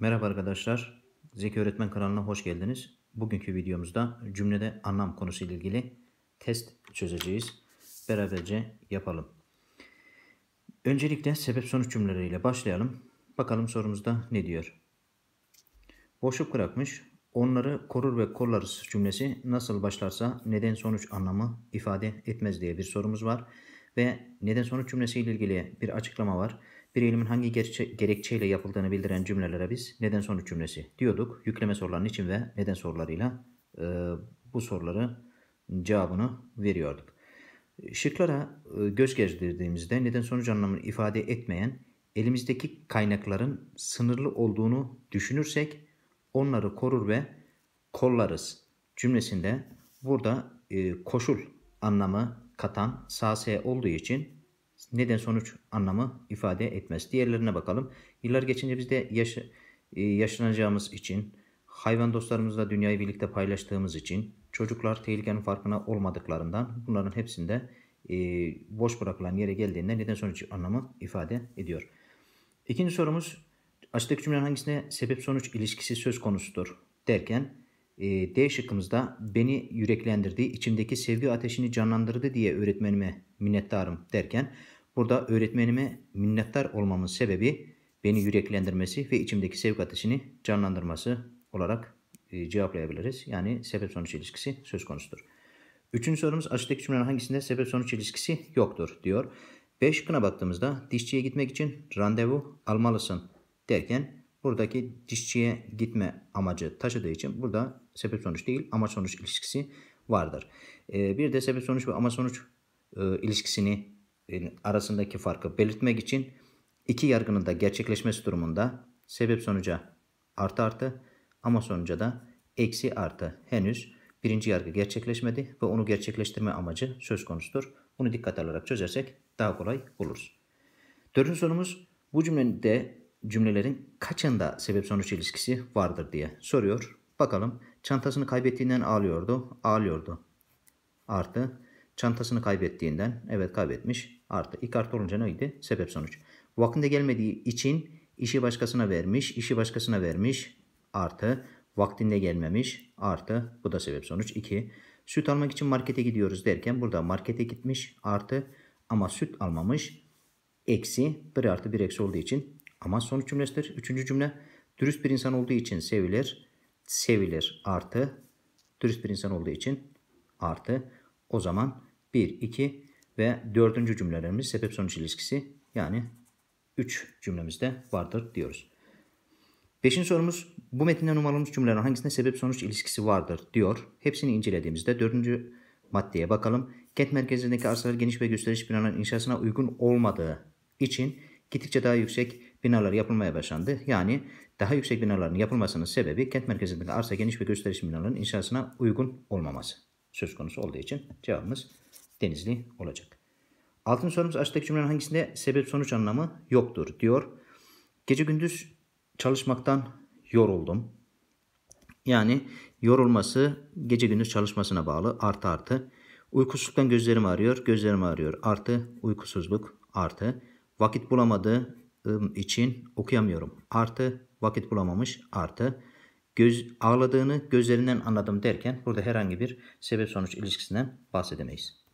Merhaba arkadaşlar. Zeki Öğretmen kanalına hoş geldiniz. Bugünkü videomuzda cümlede anlam konusu ile ilgili test çözeceğiz. Beraberce yapalım. Öncelikle sebep sonuç cümleleriyle başlayalım. Bakalım sorumuzda ne diyor? Boşluk bırakmış. Onları korur ve kollarız cümlesi nasıl başlarsa neden sonuç anlamı ifade etmez diye bir sorumuz var. Ve neden sonuç cümlesi ile ilgili bir açıklama var bir eylemin hangi gerekçeyle yapıldığını bildiren cümlelere biz neden sonuç cümlesi diyorduk. Yükleme sorularının için ve neden sorularıyla e, bu soruları cevabını veriyorduk. Şıklara e, göz gezdirdiğimizde neden sonuç anlamını ifade etmeyen elimizdeki kaynakların sınırlı olduğunu düşünürsek onları korur ve kollarız cümlesinde burada e, koşul anlamı katan SAS olduğu için neden sonuç anlamı ifade etmez. Diğerlerine bakalım. Yıllar geçince biz de yaş e, yaşlanacağımız için, hayvan dostlarımızla dünyayı birlikte paylaştığımız için, çocuklar tehlikenin farkına olmadıklarından bunların hepsinde e, boş bırakılan yere geldiğinde neden sonuç anlamı ifade ediyor. İkinci sorumuz aşağıdaki cümlenin hangisine sebep sonuç ilişkisi söz konusudur derken e, D şıkkımızda beni yüreklendirdi, içimdeki sevgi ateşini canlandırdı diye öğretmenime minnettarım derken Burada öğretmenime minnettar olmamın sebebi beni yüreklendirmesi ve içimdeki sevk ateşini canlandırması olarak e, cevaplayabiliriz. Yani sebep sonuç ilişkisi söz konusudur. Üçüncü sorumuz aşağıdaki cümleler hangisinde sebep sonuç ilişkisi yoktur diyor. beş kına baktığımızda dişçiye gitmek için randevu almalısın derken buradaki dişçiye gitme amacı taşıdığı için burada sebep sonuç değil amaç sonuç ilişkisi vardır. E, bir de sebep sonuç ve amaç sonuç e, ilişkisini e, arasındaki farkı belirtmek için iki yargının da gerçekleşmesi durumunda sebep sonuca artı artı ama sonuca da eksi artı henüz birinci yargı gerçekleşmedi ve onu gerçekleştirme amacı söz konusudur. Bunu dikkat alarak çözersek daha kolay buluruz. Dördüncü sorumuz bu cümlede cümlelerin kaçında sebep sonuç ilişkisi vardır diye soruyor. Bakalım çantasını kaybettiğinden ağlıyordu, ağlıyordu. Artı çantasını kaybettiğinden evet kaybetmiş artı. İlk artı olunca neydi? Sebep sonuç. Vaktinde gelmediği için işi başkasına vermiş, işi başkasına vermiş artı. Vaktinde gelmemiş artı. Bu da sebep sonuç. 2. Süt almak için markete gidiyoruz derken burada markete gitmiş artı ama süt almamış eksi 1 artı 1 eksi olduğu için ama sonuç cümlesidir. Üçüncü cümle dürüst bir insan olduğu için sevilir. Sevilir artı dürüst bir insan olduğu için artı o zaman 1, 2, ve dördüncü cümlelerimiz sebep sonuç ilişkisi yani 3 cümlemizde vardır diyoruz. Beşinci sorumuz bu metinden numaralanmış cümlelerin hangisinde sebep sonuç ilişkisi vardır diyor. Hepsini incelediğimizde dördüncü maddeye bakalım. Kent merkezindeki arsalar geniş ve gösteriş binaların inşasına uygun olmadığı için gittikçe daha yüksek binalar yapılmaya başlandı. Yani daha yüksek binaların yapılmasının sebebi kent merkezindeki arsa geniş ve gösteriş binaların inşasına uygun olmaması söz konusu olduğu için cevabımız Denizli olacak. Altın sorumuz aşağıdaki cümlenin hangisinde sebep sonuç anlamı yoktur diyor. Gece gündüz çalışmaktan yoruldum. Yani yorulması gece gündüz çalışmasına bağlı artı artı. Uykusuzluktan gözlerim ağrıyor, gözlerim ağrıyor artı uykusuzluk artı. Vakit bulamadığım için okuyamıyorum artı vakit bulamamış artı. Göz, ağladığını gözlerinden anladım derken burada herhangi bir sebep sonuç ilişkisinden bahsedemeyiz.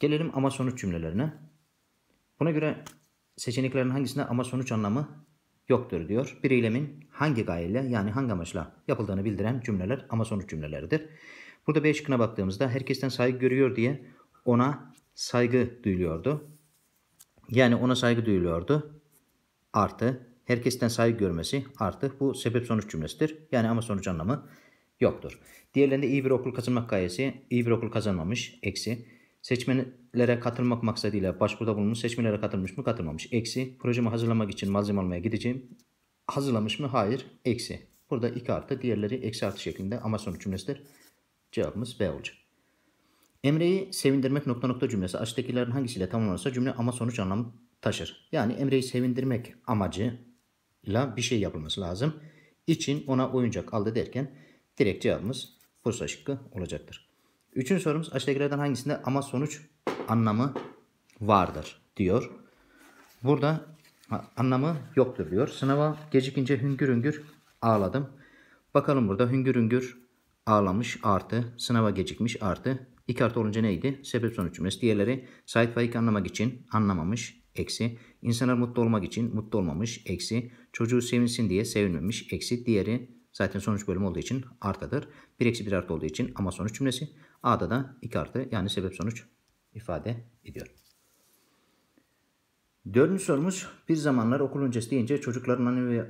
Gelelim ama sonuç cümlelerine. Buna göre seçeneklerin hangisinde ama sonuç anlamı yoktur diyor. Bir eylemin hangi gayeyle yani hangi amaçla yapıldığını bildiren cümleler ama sonuç cümleleridir. Burada B şıkkına baktığımızda herkesten saygı görüyor diye ona saygı duyuluyordu. Yani ona saygı duyuluyordu. Artı herkesten saygı görmesi artı bu sebep sonuç cümlesidir. Yani ama sonuç anlamı yoktur. Diğerlerinde iyi bir okul kazanmak gayesi, iyi bir okul kazanmamış, eksi. Seçmelere katılmak maksadıyla başvuruda bulunmuş, seçmelere katılmış mı katılmamış, eksi. Projemi hazırlamak için malzeme almaya gideceğim, hazırlamış mı hayır, eksi. Burada 2 artı, diğerleri eksi artı şeklinde ama sonuç cümlesidir. Cevabımız B olacak. Emre'yi sevindirmek nokta nokta cümlesi aşağıdakilerin hangisiyle tamamlanırsa cümle ama sonuç anlamı taşır. Yani Emre'yi sevindirmek amacıyla bir şey yapılması lazım. İçin ona oyuncak aldı derken Direkt cevabımız Bursa şıkkı olacaktır. Üçüncü sorumuz aşağıdakilerden hangisinde ama sonuç anlamı vardır diyor. Burada anlamı yoktur diyor. Sınava gecikince hüngür hüngür ağladım. Bakalım burada hüngür hüngür ağlamış artı sınava gecikmiş artı. İki artı olunca neydi? Sebep sonuç cümlesi. Diğerleri Said Faik anlamak için anlamamış eksi. İnsanlar mutlu olmak için mutlu olmamış eksi. Çocuğu sevinsin diye sevinmemiş eksi. Diğeri Zaten sonuç bölümü olduğu için artadır. 1 eksi 1 artı olduğu için ama sonuç cümlesi. A'da da 2 artı yani sebep sonuç ifade ediyor. Dördüncü sorumuz bir zamanlar okul öncesi deyince çocukların anne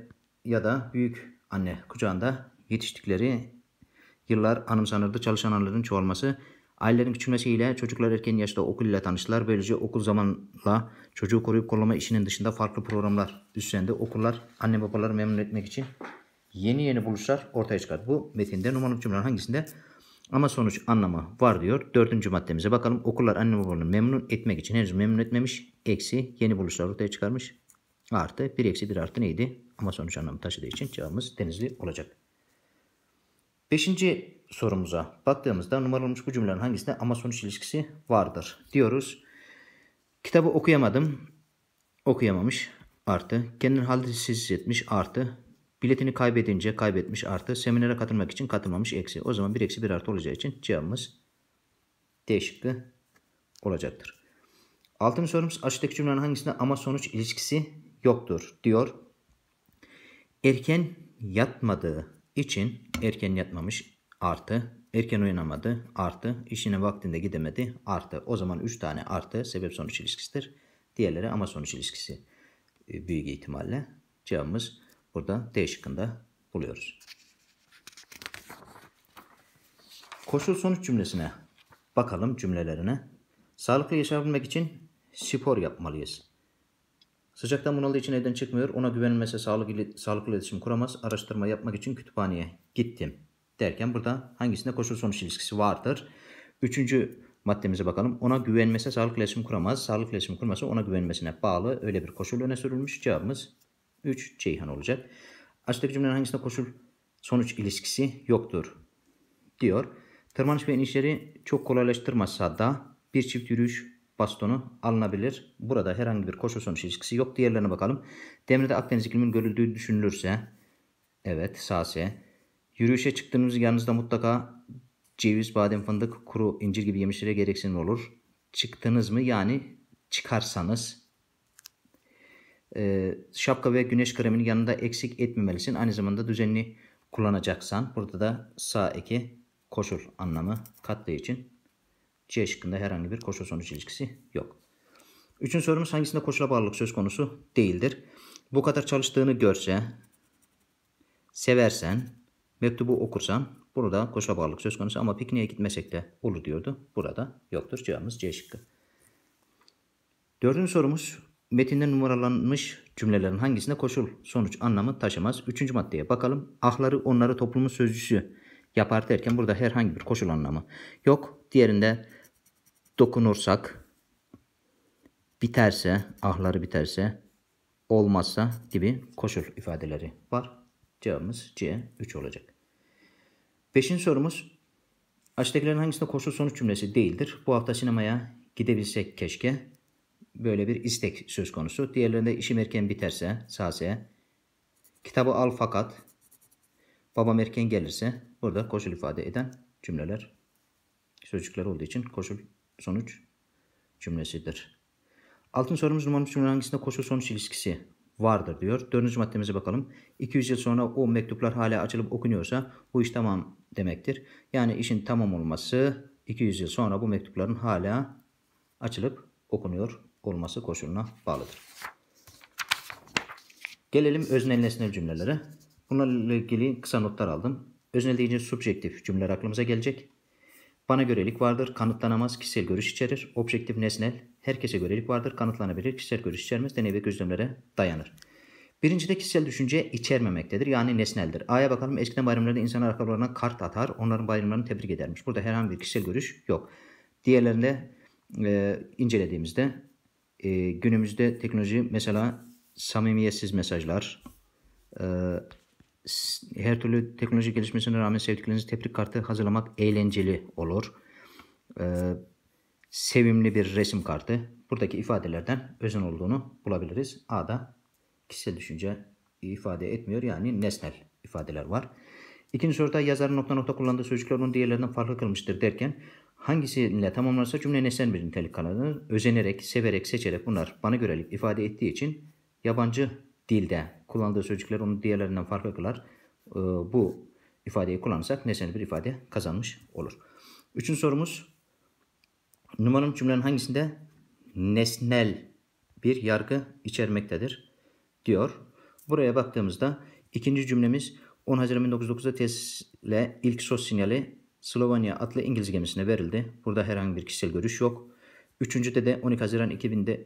ya da büyük anne kucağında yetiştikleri yıllar anımsanırdı çalışan anların çoğalması. Ailelerin küçülmesiyle çocuklar erken yaşta okul ile tanıştılar. Böylece okul zamanla çocuğu koruyup kollama işinin dışında farklı programlar üstlendi. Okullar anne babaları memnun etmek için Yeni yeni buluşlar ortaya çıkar. Bu metinde numaralı cümlenin hangisinde? Ama sonuç anlamı var diyor. Dördüncü maddemize bakalım. Okullar anne babalarını memnun etmek için henüz memnun etmemiş. Eksi yeni buluşlar ortaya çıkarmış. Artı bir eksi bir artı neydi? Ama sonuç anlamı taşıdığı için cevabımız denizli olacak. Beşinci sorumuza baktığımızda numaralı bu cümlelerin hangisinde ama sonuç ilişkisi vardır diyoruz. Kitabı okuyamadım. Okuyamamış artı. Kendini halsiz etmiş. artı. Biletini kaybedince kaybetmiş artı. Seminere katılmak için katılmamış eksi. O zaman 1 eksi 1 artı olacağı için cevabımız D şıkkı olacaktır. Altın sorumuz aşağıdaki cümlenin hangisinde ama sonuç ilişkisi yoktur diyor. Erken yatmadığı için erken yatmamış artı. Erken uyanamadı artı. işine vaktinde gidemedi artı. O zaman 3 tane artı sebep sonuç ilişkisidir. Diğerleri ama sonuç ilişkisi e, büyük ihtimalle cevabımız burada D şıkkında buluyoruz. Koşul sonuç cümlesine bakalım cümlelerine. Sağlıklı yaşayabilmek için spor yapmalıyız. Sıcaktan bunaldığı için evden çıkmıyor. Ona güvenilmese sağlıklı, sağlıklı iletişim kuramaz. Araştırma yapmak için kütüphaneye gittim derken burada hangisinde koşul sonuç ilişkisi vardır? Üçüncü maddemize bakalım. Ona güvenmese sağlıklı iletişim kuramaz. Sağlıklı iletişim kurması ona güvenmesine bağlı. Öyle bir koşul öne sürülmüş. Cevabımız 3 Ceyhan olacak. Aşağıdaki cümlenin hangisinde koşul sonuç ilişkisi yoktur diyor. Tırmanış ve inişleri çok kolaylaştırmasa da bir çift yürüyüş bastonu alınabilir. Burada herhangi bir koşul sonuç ilişkisi yok. Diğerlerine bakalım. Demirde Akdeniz iklimin görüldüğü düşünülürse evet sase. Yürüyüşe çıktığınız yanınızda mutlaka ceviz, badem, fındık, kuru incir gibi yemişlere gereksinim olur. Çıktınız mı yani çıkarsanız e, şapka ve güneş kreminin yanında eksik etmemelisin. Aynı zamanda düzenli kullanacaksan burada da sağ eki koşul anlamı kattığı için C şıkkında herhangi bir koşul sonuç ilişkisi yok. Üçüncü sorumuz hangisinde koşula bağlılık söz konusu değildir? Bu kadar çalıştığını görse, seversen, mektubu okursan burada koşula bağlılık söz konusu ama pikniğe gitmesek de olur diyordu. Burada yoktur. Cevabımız C şıkkı. Dördüncü sorumuz Metinde numaralanmış cümlelerin hangisinde koşul sonuç anlamı taşımaz? Üçüncü maddeye bakalım. Ahları onları toplumun sözcüsü yapar derken burada herhangi bir koşul anlamı yok. Diğerinde dokunursak, biterse, ahları biterse, olmazsa gibi koşul ifadeleri var. Cevabımız C 3 olacak. Beşinci sorumuz aşağıdakilerin hangisinde koşul sonuç cümlesi değildir? Bu hafta sinemaya gidebilsek keşke böyle bir istek söz konusu. Diğerlerinde işim erken biterse, sase, kitabı al fakat babam erken gelirse burada koşul ifade eden cümleler sözcükler olduğu için koşul sonuç cümlesidir. Altın sorumuz numaralı cümle hangisinde koşul sonuç ilişkisi vardır diyor. Dördüncü maddemize bakalım. 200 yıl sonra o mektuplar hala açılıp okunuyorsa bu iş tamam demektir. Yani işin tamam olması 200 yıl sonra bu mektupların hala açılıp okunuyor olması koşuluna bağlıdır. Gelelim öznel nesnel cümlelere. Bunlarla ilgili kısa notlar aldım. Öznel deyince subjektif cümleler aklımıza gelecek. Bana görelik vardır, kanıtlanamaz, kişisel görüş içerir. Objektif nesnel, herkese görelik vardır, kanıtlanabilir, kişisel görüş içermez, deney ve gözlemlere dayanır. Birincide kişisel düşünce içermemektedir. Yani nesneldir. A'ya bakalım eskiden bayramlarda insanlar arkalarına kart atar, onların bayramlarını tebrik edermiş. Burada herhangi bir kişisel görüş yok. Diğerlerinde e, incelediğimizde e, günümüzde teknoloji mesela samimiyetsiz mesajlar, e, her türlü teknoloji gelişmesine rağmen sevdiklerinizi tebrik kartı hazırlamak eğlenceli olur. E, sevimli bir resim kartı. Buradaki ifadelerden özün olduğunu bulabiliriz. A da kişisel düşünce ifade etmiyor yani nesnel ifadeler var. İkinci soruda yazarın nokta nokta kullandığı sözcükler onun diğerlerinden farklı kılmıştır derken Hangisiyle tamamlanırsa cümle nesnel bir nitelik kazanır. Özenerek, severek, seçerek bunlar bana görelik ifade ettiği için yabancı dilde kullandığı sözcükler onu diğerlerinden farklı kılar. Ee, bu ifadeyi kullanırsak nesnel bir ifade kazanmış olur. Üçüncü sorumuz numaranın cümlenin hangisinde nesnel bir yargı içermektedir diyor. Buraya baktığımızda ikinci cümlemiz 10 Haziran 1999'da tesisle ilk sos sinyali Slovenya adlı İngiliz gemisine verildi. Burada herhangi bir kişisel görüş yok. Üçüncüde de 12 Haziran 2000'de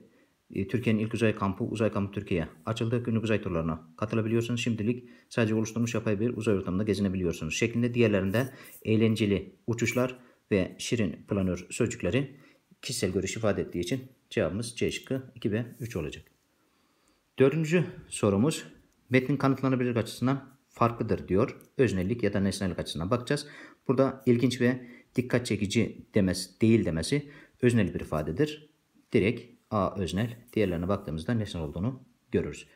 e, Türkiye'nin ilk uzay kampı Uzay Kampı Türkiye Açıldığı Günlük uzay turlarına katılabiliyorsunuz. Şimdilik sadece oluşturmuş yapay bir uzay ortamında gezinebiliyorsunuz. Şeklinde diğerlerinde eğlenceli uçuşlar ve şirin planör sözcükleri kişisel görüş ifade ettiği için cevabımız C şıkkı 2 ve 3 olacak. Dördüncü sorumuz metnin kanıtlanabilirlik açısından farklıdır diyor. Öznellik ya da nesnellik açısından bakacağız. Burada ilginç ve dikkat çekici demesi, değil demesi öznel bir ifadedir. Direkt A öznel, diğerlerine baktığımızda nesnel olduğunu görürüz.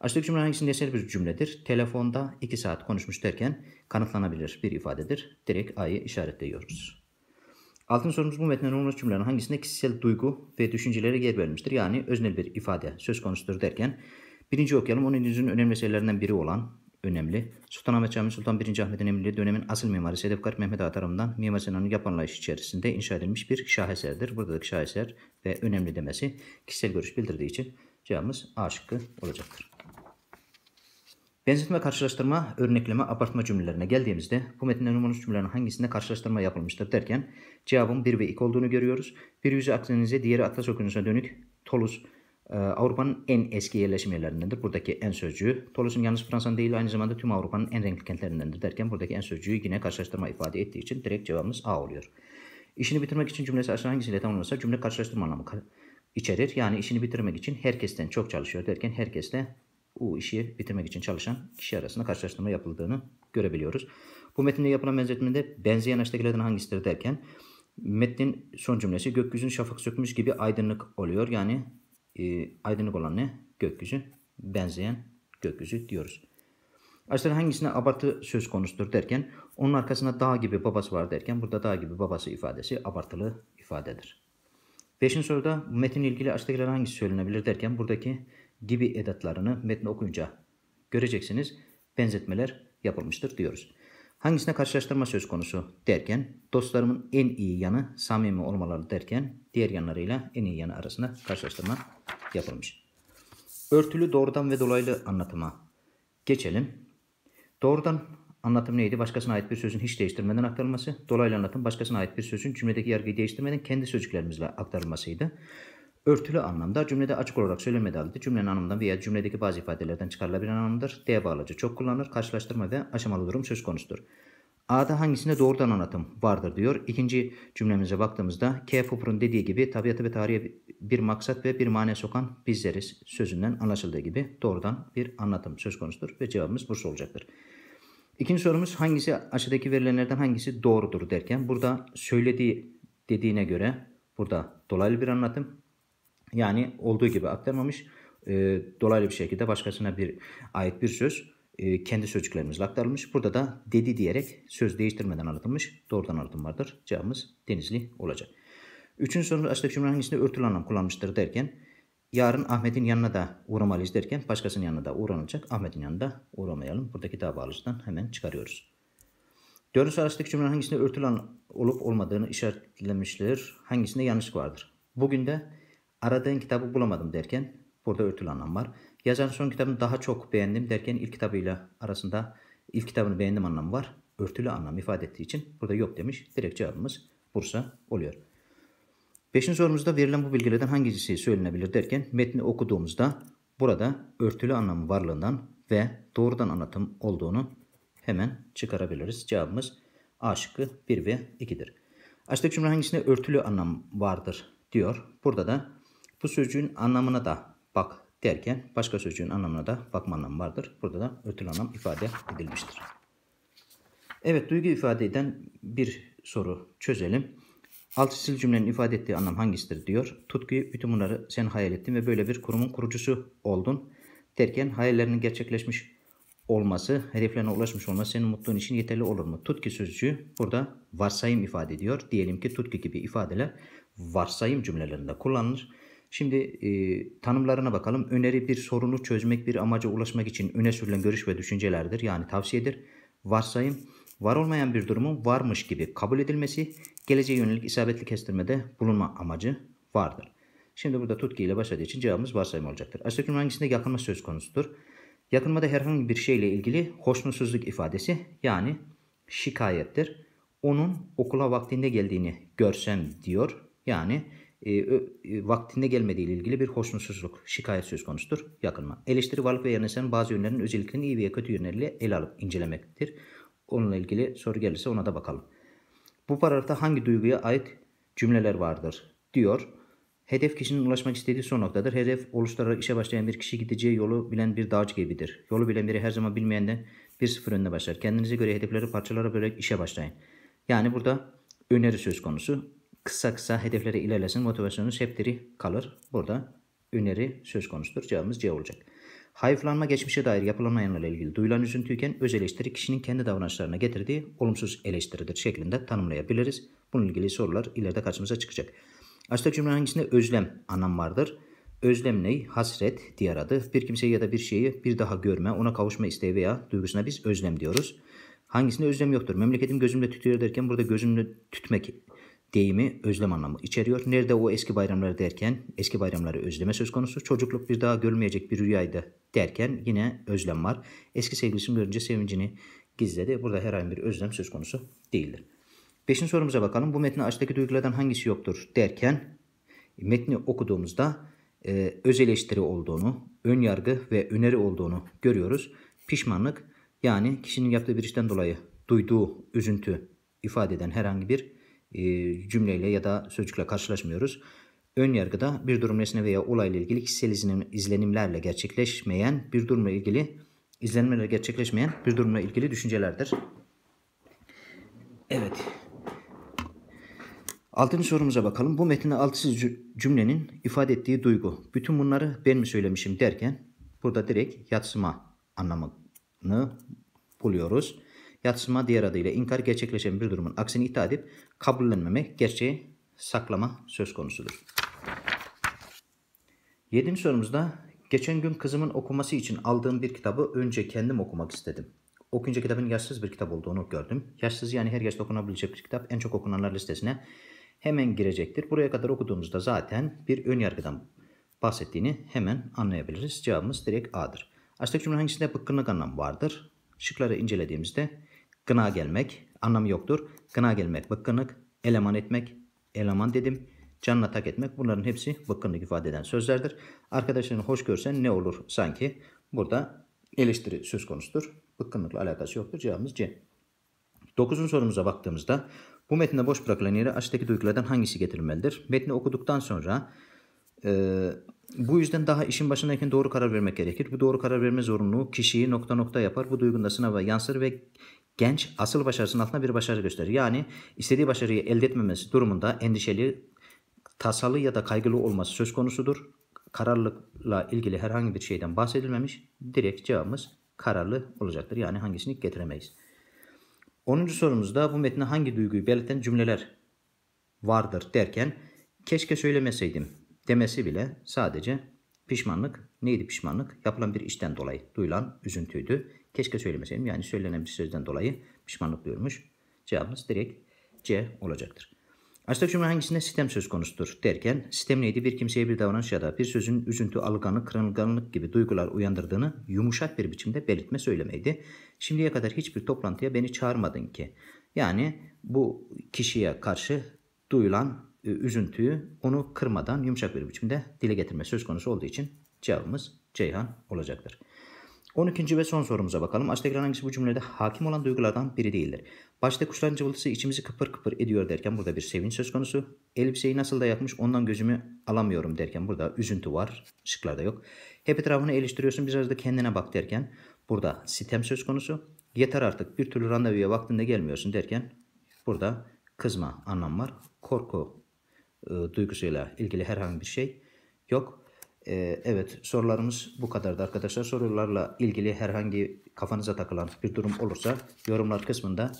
Aşağıdaki cümle hangisi nesnel bir cümledir? Telefonda 2 saat konuşmuş derken kanıtlanabilir bir ifadedir. Direkt A'yı işaretliyoruz. Altın sorumuz bu metnin olmuş cümlelerin hangisinde kişisel duygu ve düşüncelere yer verilmiştir? Yani öznel bir ifade söz konusudur derken birinci okuyalım. Onun için önemli meselelerinden biri olan önemli. Sultanahmet Camii Sultan 1. Ahmet'in emirliği dönemin asıl mimarı Sedefkar Mehmet Ağa tarafından Mimar Sinan'ın yapılanlayışı içerisinde inşa edilmiş bir şaheserdir. Buradaki şaheser ve önemli demesi kişisel görüş bildirdiği için cevabımız A şıkkı olacaktır. Benzetme, karşılaştırma, örnekleme, abartma cümlelerine geldiğimizde bu metinde numaralı cümlelerin hangisinde karşılaştırma yapılmıştır derken cevabın 1 ve 2 olduğunu görüyoruz. Bir yüzü Akdeniz'e, diğeri Atlas Okyanusu'na dönük Tolus ee, Avrupa'nın en eski yerleşimlerindendir. Buradaki en sözcüğü. Tolosin yalnız Fransa'nın değil aynı zamanda tüm Avrupa'nın en renkli kentlerindendir derken buradaki en sözcüğü yine karşılaştırma ifade ettiği için direkt cevabımız A oluyor. İşini bitirmek için cümlesi aşağı hangisiyle tamamlanırsa cümle karşılaştırma anlamı içerir. Yani işini bitirmek için herkesten çok çalışıyor derken herkesle bu işi bitirmek için çalışan kişi arasında karşılaştırma yapıldığını görebiliyoruz. Bu metinde yapılan benzetmede benzeyen aşağıdakilerden hangisidir derken metnin son cümlesi gökyüzünü şafak sökmüş gibi aydınlık oluyor. Yani e, aydınlık olan ne? Gökyüzü. Benzeyen gökyüzü diyoruz. Aşağıdan hangisine abartı söz konusudur derken onun arkasına dağ gibi babası var derken burada dağ gibi babası ifadesi abartılı ifadedir. Beşinci soruda metin ilgili aşağıdakiler hangisi söylenebilir derken buradaki gibi edatlarını metni okuyunca göreceksiniz benzetmeler yapılmıştır diyoruz. Hangisine karşılaştırma söz konusu derken dostlarımın en iyi yanı samimi olmaları derken diğer yanlarıyla en iyi yanı arasında karşılaştırma yapılmış. Örtülü doğrudan ve dolaylı anlatıma geçelim. Doğrudan anlatım neydi? Başkasına ait bir sözün hiç değiştirmeden aktarılması. Dolaylı anlatım başkasına ait bir sözün cümledeki yargıyı değiştirmeden kendi sözcüklerimizle aktarılmasıydı örtülü anlamda cümlede açık olarak söylenmediği halde cümlenin anlamından veya cümledeki bazı ifadelerden çıkarılabilen anlamdır. D bağlacı çok kullanılır. Karşılaştırma ve aşamalı durum söz konusudur. A'da hangisinde doğrudan anlatım vardır diyor. İkinci cümlemize baktığımızda K. Fupur'un dediği gibi tabiatı ve tarihe bir maksat ve bir mane sokan bizleriz sözünden anlaşıldığı gibi doğrudan bir anlatım söz konusudur ve cevabımız Bursa olacaktır. İkinci sorumuz hangisi aşağıdaki verilenlerden hangisi doğrudur derken burada söylediği dediğine göre burada dolaylı bir anlatım yani olduğu gibi aktarmamış. E, dolaylı bir şekilde başkasına bir ait bir söz e, kendi sözcüklerimizle aktarılmış. Burada da dedi diyerek söz değiştirmeden anlatılmış. Doğrudan anlatım vardır. Cevabımız Denizli olacak. Üçüncü sorumuz aşağıdaki cümle hangisinde örtülü anlam kullanmıştır derken yarın Ahmet'in yanına da uğramalıyız derken başkasının yanına da uğranılacak. Ahmet'in yanında uğramayalım. Buradaki daha bağlısından hemen çıkarıyoruz. Dördüncü aşağıdaki cümle hangisinde örtülü olup olmadığını işaretlemiştir. Hangisinde yanlış vardır. Bugün de Aradığın kitabı bulamadım derken burada örtülü anlam var. Yazan son kitabını daha çok beğendim derken ilk kitabıyla arasında ilk kitabını beğendim anlamı var. Örtülü anlam ifade ettiği için burada yok demiş. Direkt cevabımız Bursa oluyor. Beşinci sorumuzda verilen bu bilgilerden hangisi söylenebilir derken metni okuduğumuzda burada örtülü anlamı varlığından ve doğrudan anlatım olduğunu hemen çıkarabiliriz. Cevabımız A şıkkı 1 ve 2'dir. Açlık cümle hangisinde örtülü anlam vardır diyor. Burada da bu sözcüğün anlamına da bak derken başka sözcüğün anlamına da bakma anlamı vardır. Burada da örtülü anlam ifade edilmiştir. Evet duygu ifade eden bir soru çözelim. Alt çizili cümlenin ifade ettiği anlam hangisidir diyor. Tutkuyu bütün bunları sen hayal ettin ve böyle bir kurumun kurucusu oldun derken hayallerinin gerçekleşmiş olması, hedeflerine ulaşmış olması senin mutluluğun için yeterli olur mu? Tutki sözcüğü burada varsayım ifade ediyor. Diyelim ki tutki gibi ifadeler varsayım cümlelerinde kullanılır. Şimdi e, tanımlarına bakalım. Öneri bir sorunu çözmek, bir amaca ulaşmak için öne sürülen görüş ve düşüncelerdir. Yani tavsiyedir. Varsayım, var olmayan bir durumun varmış gibi kabul edilmesi, geleceğe yönelik isabetli kestirmede bulunma amacı vardır. Şimdi burada tutki ile başladığı için cevabımız varsayım olacaktır. Asetikrim hangisinde yakınma söz konusudur? Yakınmada herhangi bir şeyle ilgili hoşnutsuzluk ifadesi yani şikayettir. Onun okula vaktinde geldiğini görsem diyor. Yani e, e, vaktinde gelmediği ile ilgili bir hoşnutsuzluk, şikayet söz konusudur. Yakınma. Eleştiri varlık ve yerleşen bazı yönlerin özelliklerini iyi veya kötü yönleriyle ele alıp incelemektir. Onunla ilgili soru gelirse ona da bakalım. Bu paragrafta hangi duyguya ait cümleler vardır diyor. Hedef kişinin ulaşmak istediği son noktadır. Hedef oluşturarak işe başlayan bir kişi gideceği yolu bilen bir dağcı gibidir. Yolu bilen biri her zaman bilmeyenden bir sıfır önüne başlar. Kendinize göre hedefleri parçalara bölerek işe başlayın. Yani burada öneri söz konusu kısa kısa hedeflere ilerlesin. Motivasyonunuz hep diri kalır. Burada öneri söz konusudur. Cevabımız C olacak. Hayıflanma geçmişe dair yapılan yanlarla ilgili duyulan üzüntüyken öz eleştiri kişinin kendi davranışlarına getirdiği olumsuz eleştiridir şeklinde tanımlayabiliriz. Bununla ilgili sorular ileride karşımıza çıkacak. Aşağıdaki cümle hangisinde özlem anlam vardır? Özlem ney? Hasret diğer adı. Bir kimseyi ya da bir şeyi bir daha görme, ona kavuşma isteği veya duygusuna biz özlem diyoruz. Hangisinde özlem yoktur? Memleketim gözümde tütüyor derken burada gözümde tütmek deyimi özlem anlamı içeriyor. Nerede o eski bayramları derken eski bayramları özleme söz konusu. Çocukluk bir daha görmeyecek bir rüyaydı derken yine özlem var. Eski sevgilisini görünce sevincini gizledi. Burada herhangi bir özlem söz konusu değildir. Beşinci sorumuza bakalım. Bu metni açtaki duygulardan hangisi yoktur derken metni okuduğumuzda e, öz eleştiri olduğunu, ön yargı ve öneri olduğunu görüyoruz. Pişmanlık yani kişinin yaptığı bir işten dolayı duyduğu üzüntü ifade eden herhangi bir e, cümleyle ya da sözcükle karşılaşmıyoruz. Ön yargıda bir durum nesne veya olayla ilgili kişisel izlenimlerle gerçekleşmeyen bir durumla ilgili izlenimlerle gerçekleşmeyen bir durumla ilgili düşüncelerdir. Evet. Altıncı sorumuza bakalım. Bu metinde altısı cümlenin ifade ettiği duygu. Bütün bunları ben mi söylemişim derken burada direkt yatsıma anlamını buluyoruz yatsıma diğer adıyla inkar gerçekleşen bir durumun aksini iddia edip kabullenmeme, gerçeği saklama söz konusudur. Yedinci sorumuzda geçen gün kızımın okuması için aldığım bir kitabı önce kendim okumak istedim. Okuyunca kitabın yaşsız bir kitap olduğunu gördüm. Yaşsız yani her yaşta okunabilecek bir kitap en çok okunanlar listesine hemen girecektir. Buraya kadar okuduğumuzda zaten bir ön yargıdan bahsettiğini hemen anlayabiliriz. Cevabımız direkt A'dır. Açtık cümle hangisinde bıkkınlık anlamı vardır? Şıkları incelediğimizde Gına gelmek anlamı yoktur. Gına gelmek bıkkınlık, eleman etmek, eleman dedim. Canına tak etmek bunların hepsi bıkkınlık ifade eden sözlerdir. Arkadaşını hoş görsen ne olur sanki? Burada eleştiri söz konusudur. Bıkkınlıkla alakası yoktur. Cevabımız C. Dokuzun sorumuza baktığımızda bu metinde boş bırakılan yere aşağıdaki duygulardan hangisi getirilmelidir? Metni okuduktan sonra e, bu yüzden daha işin başındayken doğru karar vermek gerekir. Bu doğru karar verme zorunluluğu kişiyi nokta nokta yapar. Bu duygunun da sınava yansır ve Genç asıl başarısının altına bir başarı gösterir. Yani istediği başarıyı elde etmemesi durumunda endişeli, tasalı ya da kaygılı olması söz konusudur. Kararlılıkla ilgili herhangi bir şeyden bahsedilmemiş. Direkt cevabımız kararlı olacaktır. Yani hangisini getiremeyiz. 10. sorumuzda bu metne hangi duyguyu belirten cümleler vardır derken keşke söylemeseydim demesi bile sadece Pişmanlık neydi pişmanlık? Yapılan bir işten dolayı duyulan üzüntüydü. Keşke söylemeseydim yani söylenen bir sözden dolayı pişmanlık duyulmuş. Cevabımız direkt C olacaktır. Aşağıdaki cümle hangisinde sistem söz konusudur derken sistem neydi? Bir kimseye bir davranış ya da bir sözün üzüntü, alganlık, kırılganlık gibi duygular uyandırdığını yumuşak bir biçimde belirtme söylemeydi. Şimdiye kadar hiçbir toplantıya beni çağırmadın ki. Yani bu kişiye karşı duyulan e, üzüntüyü onu kırmadan yumuşak bir biçimde dile getirme söz konusu olduğu için cevabımız Ceyhan olacaktır. 12. ve son sorumuza bakalım. Aşağıdakilerden hangisi bu cümlede hakim olan duygulardan biri değildir? Başta kuşların cıvıltısı içimizi kıpır kıpır ediyor derken burada bir sevinç söz konusu. Elbiseyi nasıl da yakmış ondan gözümü alamıyorum derken burada üzüntü var. Şıklarda yok. Hep etrafını eleştiriyorsun biraz da kendine bak derken burada sitem söz konusu. Yeter artık bir türlü randevuya vaktinde gelmiyorsun derken burada kızma anlam var. Korku e, duygusuyla ilgili herhangi bir şey yok. E, evet sorularımız bu kadardı arkadaşlar. Sorularla ilgili herhangi kafanıza takılan bir durum olursa yorumlar kısmında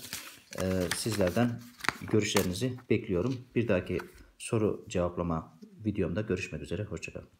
e, sizlerden görüşlerinizi bekliyorum. Bir dahaki soru cevaplama videomda görüşmek üzere. Hoşçakalın.